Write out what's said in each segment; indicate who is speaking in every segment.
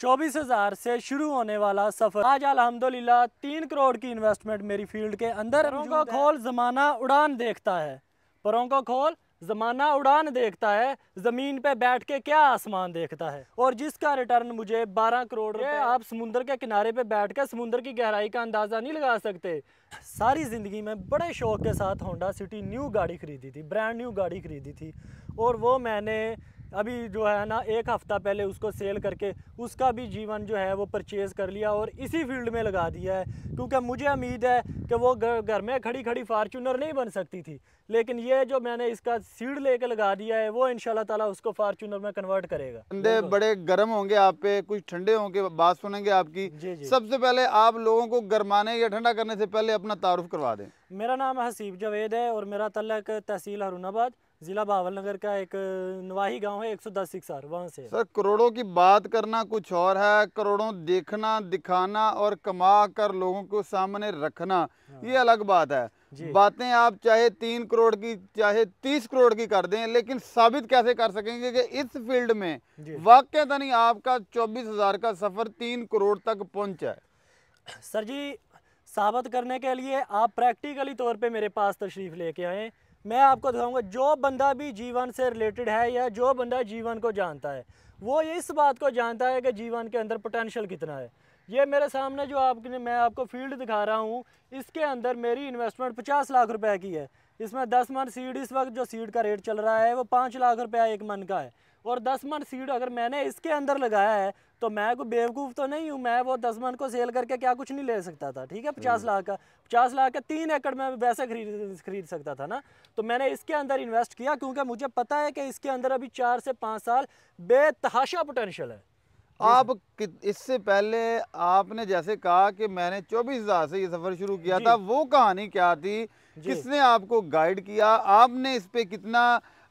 Speaker 1: चौबीस हज़ार से शुरू होने वाला सफ़र आज अलहमदुल्ला तीन करोड़ की इन्वेस्टमेंट मेरी फील्ड के अंदर का खोल ज़माना उड़ान देखता है परों का खोल ज़माना उड़ान देखता है ज़मीन पे बैठ के क्या आसमान देखता है और जिसका रिटर्न मुझे 12 करोड़ रुपए आप समुद्र के किनारे पे बैठ के समुद्र की गहराई का अंदाज़ा नहीं लगा सकते सारी ज़िंदगी में बड़े शौक के साथ होंडा सिटी न्यू गाड़ी ख़रीदी थी ब्रांड न्यू गाड़ी ख़रीदी थी और वो मैंने अभी जो है ना एक हफ़्ता पहले उसको सेल करके उसका भी जीवन जो है वो परचेज़ कर लिया और इसी फील्ड में लगा दिया है क्योंकि मुझे उम्मीद है कि वो घर में खड़ी खड़ी फार्चूनर नहीं बन सकती थी लेकिन ये जो मैंने इसका सीड लेके लगा दिया है वो इन ताला उसको फार्चूनर में कन्वर्ट करेगा बंदे
Speaker 2: बड़े गर्म होंगे आप पे कुछ ठंडे होंगे बात सुनेंगे आपकी सबसे पहले आप लोगों को गर्माने या ठंडा करने से पहले अपना तारुफ करवा दें
Speaker 1: मेरा नाम हसीब जावेद है और मेरा तलक तहसील हरुणाबाद ज़िला बावल नगर का एक नवाही गांव है 110 इकसार वहाँ से सर
Speaker 2: करोड़ों की बात करना कुछ और है करोड़ों देखना दिखाना और कमा कर लोगों को सामने रखना हाँ। ये अलग बात है बातें आप चाहे तीन करोड़ की चाहे तीस करोड़ की कर दें लेकिन साबित कैसे कर सकेंगे कि इस फील्ड में वाक्य धनी तो आपका चौबीस
Speaker 1: हजार का सफर तीन करोड़ तक पहुँचा है सर जी साबित करने के लिए आप प्रैक्टिकली तौर पे मेरे पास तशरीफ़ लेके आए मैं आपको दिखाऊंगा जो बंदा भी जीवन से रिलेटेड है या जो बंदा जीवन को जानता है वो इस बात को जानता है कि जीवन के अंदर पोटेंशियल कितना है ये मेरे सामने जो आपने मैं आपको फील्ड दिखा रहा हूँ इसके अंदर मेरी इन्वेस्टमेंट पचास लाख रुपए की है इसमें दस मन सीड इस वक्त जो सीड का रेट चल रहा है वो पाँच लाख रुपया एक मन का है और दस मन सीड अगर मैंने इसके अंदर लगाया है तो मैं को बेवकूफ़ तो नहीं हूँ मैं वो दस मन को सेल करके क्या कुछ नहीं ले सकता था ठीक है पचास हम्म। लाख का पचास लाख का तीन एकड़ में वैसे खरीद खरीद सकता था ना तो मैंने इसके अंदर इन्वेस्ट किया क्योंकि मुझे पता है कि इसके अंदर अभी चार से पाँच साल बेतहाशा पोटेंशल है आप
Speaker 2: इससे पहले आपने जैसे कहा कि मैंने चौबीस हजार से ये सफ़र शुरू किया था वो कहानी क्या थी किसने आपको गाइड किया आपने इस पे कितना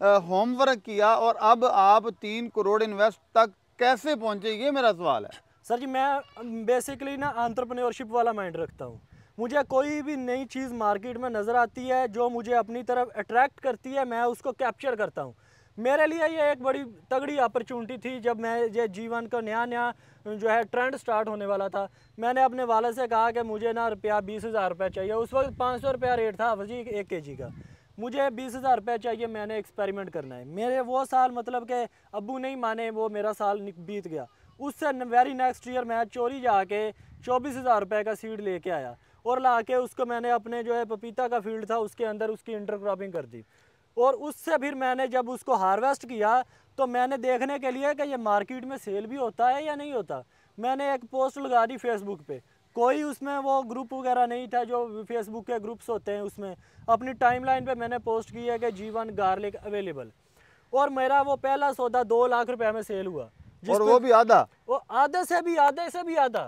Speaker 1: होमवर्क किया और अब आप तीन करोड़ इन्वेस्ट तक कैसे पहुँचे ये मेरा सवाल है सर जी मैं बेसिकली ना आंट्रप्रनोरशिप वाला माइंड रखता हूँ मुझे कोई भी नई चीज़ मार्केट में नज़र आती है जो मुझे अपनी तरफ अट्रैक्ट करती है मैं उसको कैप्चर करता हूँ मेरे लिए ये एक बड़ी तगड़ी अपॉर्चुनिटी थी जब मैं ये जीवन का नया नया जो है ट्रेंड स्टार्ट होने वाला था मैंने अपने वाले से कहा कि मुझे ना रुपया बीस हज़ार रुपया चाहिए उस वक्त पाँच सौ रुपया रेट था जी एक के जी का मुझे बीस हज़ार रुपये चाहिए मैंने एक्सपेरिमेंट करना है मेरे वो साल मतलब के अबू नहीं माने वो मेरा साल बीत गया उससे वेरी नेक्स्ट ईयर मैं चोरी जाके चौबीस हज़ार रुपये का सीड लेके आया और ला के उसको मैंने अपने जो है पपीता का फील्ड था उसके अंदर उसकी इंटर क्रॉपिंग कर दी और उससे फिर मैंने जब उसको हार्वेस्ट किया तो मैंने देखने के लिए कि ये मार्केट में सेल भी होता है या नहीं होता मैंने एक पोस्ट लगा दी फेसबुक पे कोई उसमें वो ग्रुप वगैरह नहीं था जो फेसबुक के ग्रुप्स होते हैं उसमें अपनी टाइमलाइन पे मैंने पोस्ट की है कि जीवन गार्लिक अवेलेबल और मेरा वो पहला सौदा दो लाख रुपए में सेल हुआ और वो भी आधा वो आधे से भी आधे से भी आधा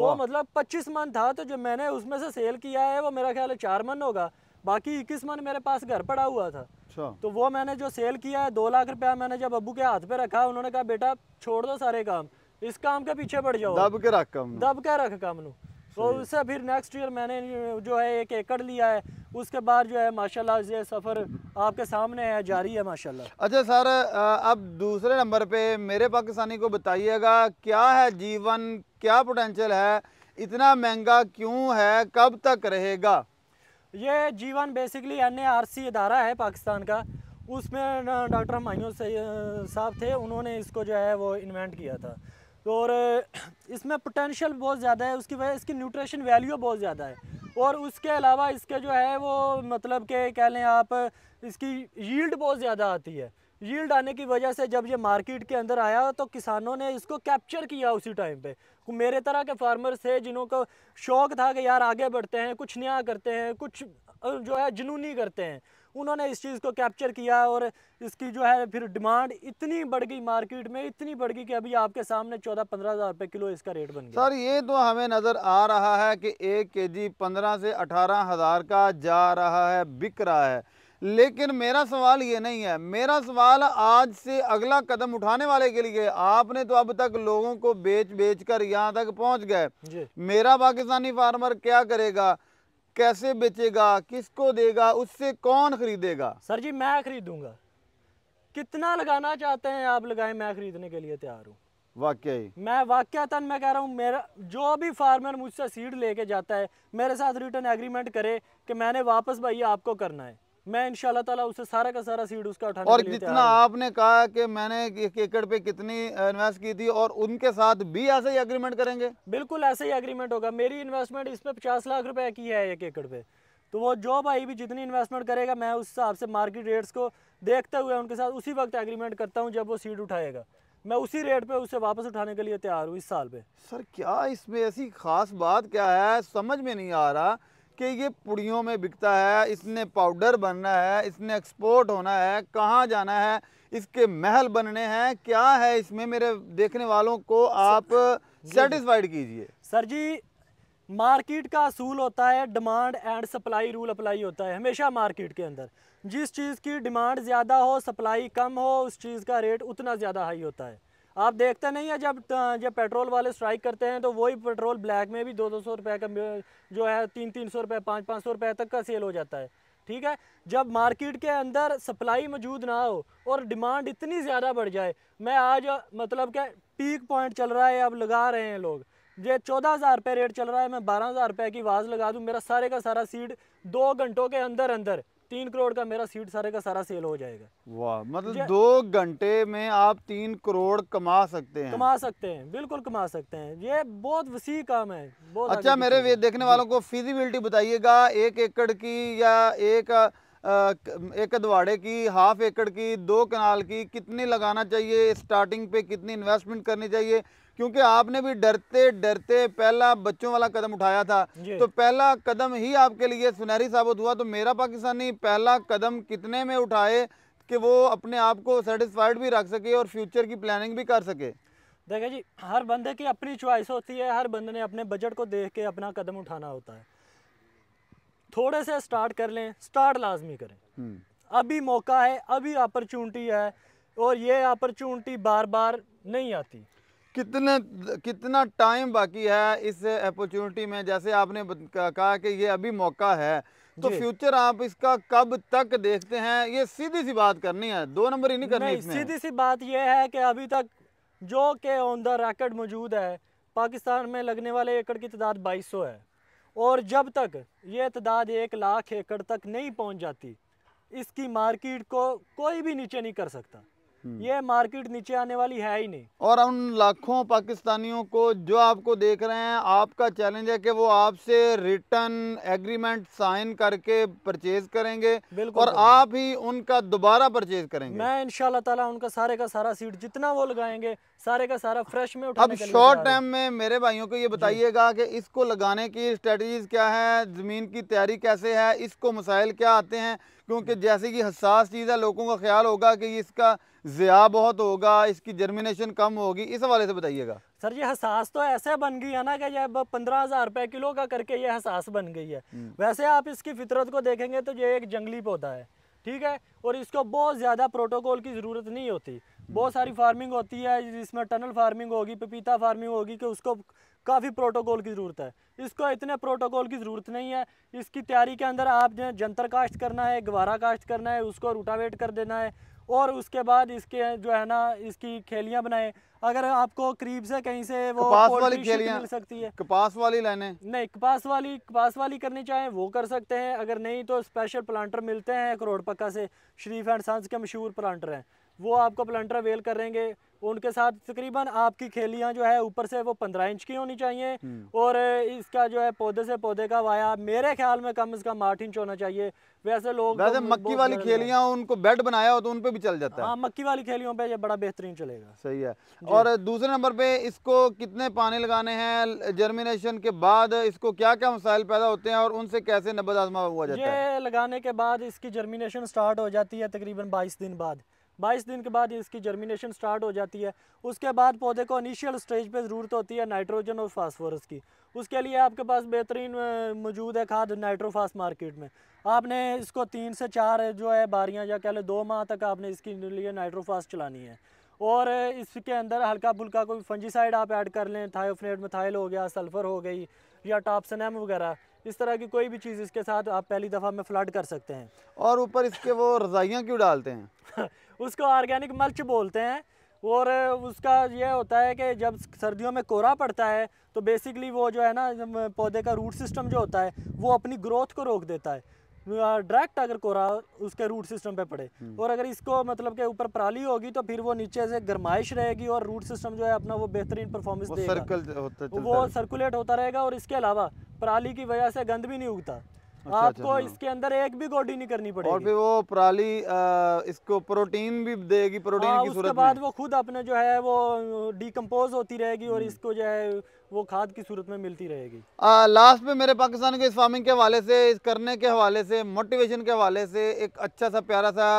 Speaker 1: वो मतलब पच्चीस मन था तो जो मैंने उसमें से सेल किया है वो मेरा ख्याल है चार मन होगा बाकी इक्कीस मन मेरे पास घर पड़ा हुआ था अच्छा। तो वो मैंने जो सेल किया है दो लाख रुपया मैंने जब अबू के हाथ पे रखा उन्होंने कहा बेटा छोड़ दो सारे काम इस काम के पीछे पड़ जाओ दब के रख काम दब के रख काम नु तो उससे फिर नेक्स्ट ईयर मैंने जो है एक एकड़ लिया है उसके बाद जो है माशाल्लाह ये सफ़र आपके सामने है जारी है माशाल्लाह
Speaker 2: अच्छा सर अब दूसरे नंबर पे मेरे पाकिस्तानी को बताइएगा क्या है जीवन क्या पोटेंशियल है इतना महंगा क्यों है कब तक रहेगा
Speaker 1: ये जीवन बेसिकली एन ए इदारा है पाकिस्तान का उसमें डॉक्टर मायूस साहब थे उन्होंने इसको जो है वो इन्वेंट किया था तो और इसमें पोटेंशियल बहुत ज़्यादा है उसकी वजह इसकी न्यूट्रिशन वैल्यू बहुत ज़्यादा है और उसके अलावा इसके जो है वो मतलब के कह लें आप इसकी यील्ड बहुत ज़्यादा आती है यील्ड आने की वजह से जब ये मार्केट के अंदर आया तो किसानों ने इसको कैप्चर किया उसी टाइम पे मेरे तरह के फार्मर्स थे जिन्हों को शौक़ था कि यार आगे बढ़ते हैं कुछ नया करते हैं कुछ जो है जुनूनी करते हैं उन्होंने इस चीज़ को कैप्चर किया और इसकी जो है फिर डिमांड इतनी बढ़ गई मार्केट में इतनी बढ़ गई कि अभी आपके सामने चौदह पंद्रह हज़ार रुपये किलो इसका रेट बन
Speaker 2: गया सर ये तो हमें नज़र आ रहा है कि एक के जी पंद्रह से अठारह हज़ार का जा रहा है बिक रहा है लेकिन मेरा सवाल ये नहीं है मेरा सवाल आज से अगला कदम उठाने वाले के लिए आपने तो अब तक लोगों को बेच बेच कर यहाँ तक पहुँच गए मेरा पाकिस्तानी फार्मर क्या करेगा कैसे बेचेगा
Speaker 1: किसको देगा उससे कौन खरीदेगा सर जी मैं खरीदूंगा कितना लगाना चाहते हैं आप लगाएं मैं खरीदने के लिए तैयार हूँ वाकई मैं वाक्यतन मैं कह रहा हूँ मेरा जो भी फार्मर मुझसे सीड लेके जाता है मेरे साथ रिटर्न एग्रीमेंट करे कि मैंने वापस भाई आपको करना है मैं इन ताला उसे सारा का सारा सीड उसका उठा और जितना
Speaker 2: आपने कहा कि मैंने एक एकड़ पे कितनी इन्वेस्ट की थी और उनके साथ भी
Speaker 1: ऐसे ही एग्रीमेंट करेंगे बिल्कुल ऐसे ही एग्रीमेंट होगा मेरी इन्वेस्टमेंट इसमें पचास लाख रुपए की है एक एकड़ पे तो वो जो भाई भी जितनी इन्वेस्टमेंट करेगा मैं उस हिसाब से मार्केट रेट्स को देखते हुए उनके साथ उसी वक्त एग्रीमेंट करता हूँ जब वो सीड उठाएगा मैं उसी रेट पे उसे वापस उठाने के लिए तैयार हूँ इस साल पे सर क्या इसमें ऐसी खास बात क्या है समझ में नहीं आ रहा कि
Speaker 2: ये पुड़ियों में बिकता है इसने पाउडर बनना है इसने एक्सपोर्ट होना है कहाँ जाना है इसके महल बनने हैं क्या है इसमें मेरे देखने वालों को आप सेटिस्फाइड कीजिए
Speaker 1: सर जी मार्केट का असूल होता है demand and supply rule apply होता है हमेशा मार्केट के अंदर जिस चीज़ की डिमांड ज़्यादा हो सप्लाई कम हो उस चीज़ का रेट उतना ज़्यादा हाई होता है आप देखते नहीं है जब जब पेट्रोल वाले स्ट्राइक करते हैं तो वही पेट्रोल ब्लैक में भी दो दो सौ रुपये का जो है तीन तीन सौ रुपये पाँच पाँच सौ रुपये तक का सेल हो जाता है ठीक है जब मार्केट के अंदर सप्लाई मौजूद ना हो और डिमांड इतनी ज़्यादा बढ़ जाए मैं आज मतलब क्या पीक पॉइंट चल रहा है अब लगा रहे हैं लोग ये चौदह हज़ार रुपये रेट चल रहा है मैं बारह हज़ार रुपये की आवाज़ लगा दूँ मेरा सारे का सारा सीड दो घंटों के अंदर अंदर तीन करोड़ का मेरा सीट सारे का सारा सेल हो जाएगा
Speaker 2: वाह मतलब दो घंटे में आप तीन करोड़ कमा सकते हैं कमा
Speaker 1: सकते हैं बिल्कुल कमा सकते हैं ये बहुत वसी काम है बहुत अच्छा मेरे
Speaker 2: देखने वालों को फिजिबिलिटी बताइएगा एक एकड़ की या एक एक दवाड़े की हाफ एकड़ की दो कनाल की कितनी लगाना चाहिए स्टार्टिंग पे कितनी इन्वेस्टमेंट करनी चाहिए क्योंकि आपने भी डरते डरते पहला बच्चों वाला कदम उठाया था तो पहला कदम ही आपके लिए सुनहरी साबित हुआ तो मेरा पाकिस्तानी पहला कदम कितने में उठाए कि वो अपने
Speaker 1: आप को सेटिस्फाइड भी रख सके और फ्यूचर की प्लानिंग भी कर सके देखिए जी हर बंदे की अपनी च्वाइस होती है हर बंदे ने अपने बजट को देख के अपना कदम उठाना होता है थोड़े से स्टार्ट कर लें स्टार्ट लाजमी करें हम्म। अभी मौका है अभी अपॉर्चुनिटी है और ये अपॉर्चुनिटी बार बार नहीं आती कितना
Speaker 2: कितना टाइम बाकी है इस अपॉर्चुनिटी में जैसे आपने कहा कि ये अभी मौका है तो फ्यूचर आप इसका कब तक देखते हैं ये सीधी सी बात करनी है दो
Speaker 1: नंबर ही नहीं करनी नहीं, सीधी सी बात यह है कि अभी तक जो के ऑन द रैकेट मौजूद है पाकिस्तान में लगने वाले एकड़ की तादाद बाईस सौ है और जब तक ये तादाद एक लाख एकड़ तक नहीं पहुँच जाती इसकी मार्किट को कोई भी नीचे नहीं कर सकता हम्म। ये मार्केट नीचे आने वाली है ही नहीं और उन लाखों पाकिस्तानियों
Speaker 2: को जो आपको देख रहे हैं आपका चैलेंज है कि वो आपसे रिटर्न एग्रीमेंट
Speaker 1: साइन करके परचेज करेंगे बिल्कुल और आप ही उनका दोबारा परचेज करेंगे मैं इनशाला ताला उनका सारे का सारा सीट जितना वो लगाएंगे सारे का सारा फ्रेश में अब शॉर्ट
Speaker 2: टाइम में मेरे भाइयों को ये बताइएगा कि इसको लगाने की स्ट्रेटजीज क्या है ज़मीन की तैयारी कैसे है इसको मसाइल क्या आते हैं क्योंकि जैसे कि हसास चीज़ है लोगों का ख्याल होगा कि इसका ज़िया बहुत होगा इसकी जर्मिनेशन कम होगी इस हवाले से बताइएगा
Speaker 1: सर ये हसास तो ऐसे बन गई है ना कि जब पंद्रह हज़ार रुपये किलो का करके ये हसास बन गई है हम्म। वैसे आप इसकी फितरत को देखेंगे तो ये एक जंगली पौधा है ठीक है और इसको बहुत ज़्यादा प्रोटोकॉल की ज़रूरत नहीं होती हम्म। बहुत सारी फार्मिंग होती है जिसमें टनल फार्मिंग होगी पपीता फार्मिंग होगी कि उसको काफ़ी प्रोटोकॉल की ज़रूरत है इसको इतने प्रोटोकॉल की ज़रूरत नहीं है इसकी तैयारी के अंदर आपने जंतर काश्त करना है गवारा काश्त करना है उसको रूटावेट कर देना है और उसके बाद इसके जो है ना इसकी खेलियां बनाए अगर आपको करीब से कहीं से वो कपास वाली खेलियां मिल सकती है कपास वाली लेने नहीं कपास वाली कपास वाली करनी चाहे वो कर सकते हैं अगर नहीं तो स्पेशल प्लांटर मिलते हैं करोड़ पक्का से शरीफ एंड सन्स के मशहूर प्लांटर हैं वो आपको प्लंटर अवेल करेंगे उनके साथ तकरीबन आपकी खेलियाँ जो है ऊपर से वो पंद्रह इंच की होनी चाहिए हम्म। और इसका जो है पौधे से पौधे का वाया मेरे ख्याल में कम से कम आठ इंच होना चाहिए वैसे लोग वैसे तो मक्की वाली खेलियाँ
Speaker 2: उनको बेड बनाया हो तो उन पे भी चल जाता है हाँ
Speaker 1: मक्की वाली खेलियों पे ये बड़ा बेहतरीन चलेगा
Speaker 2: सही है और
Speaker 1: दूसरे नंबर पे इसको कितने
Speaker 2: पानी लगाने हैं जर्मिनेशन के बाद इसको क्या क्या मसाइल पैदा होते हैं और उनसे कैसे नब्बे आजमा हुआ जाता
Speaker 1: है लगाने के बाद इसकी जर्मिनेशन स्टार्ट हो जाती है तकरीबन बाईस दिन बाद बाईस दिन के बाद इसकी जर्मिनेशन स्टार्ट हो जाती है उसके बाद पौधे को इनिशियल स्टेज पर ज़रूरत होती है नाइट्रोजन और फास्फोरस की उसके लिए आपके पास बेहतरीन मौजूद है खाद नाइट्रोफास मार्केट में आपने इसको तीन से चार जो है बारियाँ या कह लें दो माह तक आपने इसके लिए नाइट्रोफास चलानी है और इसके अंदर हल्का फुल्का कोई फंजीसाइड आप ऐड कर लें थायोफनेट मिथाइल हो गया सल्फ़र हो गई या टॉपसनम वगैरह इस तरह की कोई भी चीज़ इसके साथ आप पहली दफ़ा में फ्लड कर सकते हैं और ऊपर इसके वो रजाइयाँ क्यों डालते हैं उसको ऑर्गेनिक मल्च बोलते हैं और उसका यह होता है कि जब सर्दियों में कोहरा पड़ता है तो बेसिकली वो जो है ना पौधे का रूट सिस्टम जो होता है वो अपनी ग्रोथ को रोक देता है डायरेक्ट अगर कोहरा उसके रूट सिस्टम पे पड़े हम्म। और अगर इसको मतलब के ऊपर पराली होगी तो फिर वो नीचे से गर्माइश रहेगी और रूट सिस्टम जो है अपना वो बेहतरीन परफॉर्मेंस देगा सर्कल
Speaker 2: होता वो
Speaker 1: सर्कुलेट होता रहेगा और इसके अलावा पराली की वजह से गंद भी नहीं उगता
Speaker 2: अच्छा, अच्छा, आपको अच्छा, इसके
Speaker 1: अंदर एक भी गोडी नहीं करनी पड़ेगी और फिर वो पराली इसको प्रोटीन भी देगी प्रोटीन हाँ, की उसके बाद वो खुद अपने जो है वो डीकम्पोज होती रहेगी और हम्म। इसको जो है वो खाद की सूरत में मिलती रहेगी
Speaker 2: लास्ट में मेरे पाकिस्तान के इस फार्मिंग के हवाले से इस करने के हवाले से मोटिवेशन के हवाले से एक अच्छा सा प्यारा सा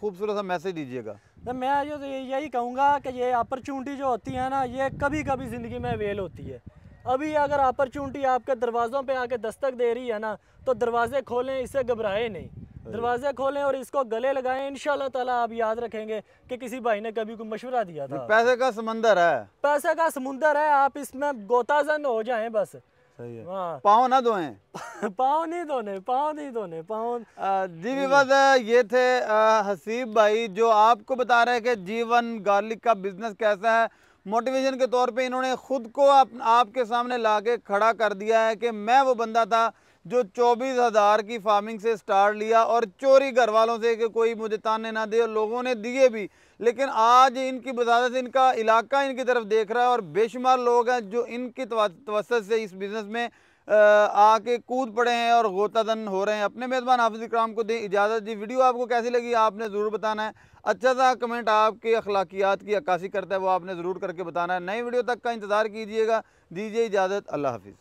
Speaker 2: खूबसूरत सा मैसेज दीजिएगा
Speaker 1: तो मैं जो यही कहूँगा कि ये अपॉर्चुनिटी जो होती है ना ये कभी कभी ज़िंदगी में अवेल होती है अभी अगर अपॉर्चुनिटी आपके दरवाज़ों पे आके दस्तक दे रही है ना तो दरवाज़े खोलें इसे घबराए नहीं दरवाजे खोलें और इसको गले लगाएं इनशाला ताला आप याद रखेंगे कि किसी भाई ने कभी कोई मशवरा दिया था पैसे
Speaker 2: का समंदर है
Speaker 1: पैसे का समुंदर है आप इसमें गोताजन हो जाए बस हाँ।
Speaker 2: पाँव ना धोए
Speaker 1: पाँव नहीं धोने पाँव नहीं धोने पाँव जी विवाद ये थे हसीब भाई जो
Speaker 2: आपको बता रहे हैं कि जीवन गार्लिक का बिजनेस कैसा है मोटिवेशन के तौर पे इन्होंने ख़ुद को आप, आपके सामने ला के खड़ा कर दिया है कि मैं वो बंदा था जो चौबीस हज़ार की फार्मिंग से स्टार्ट लिया और चोरी घर वालों से कि कोई मुझे ताने ना दे और लोगों ने दिए भी लेकिन आज इनकी बजादत इनका इलाका इनकी तरफ देख रहा है और बेशुमार लोग हैं जो इनकी तवसत से इस बिज़नेस में आके कूद पड़े हैं और गोतादन हो रहे हैं अपने मेज़बान हाफिज इक्राम को दें इजाज़त दी वीडियो आपको कैसी लगी आपने ज़रूर बताना है अच्छा सा कमेंट आपके अखलाकियात की अक्सी करता है वो आपने ज़रूर करके बताना है नई वीडियो तक का इंतज़ार कीजिएगा दीजिए इजाज़त अल्लाह हाफिज़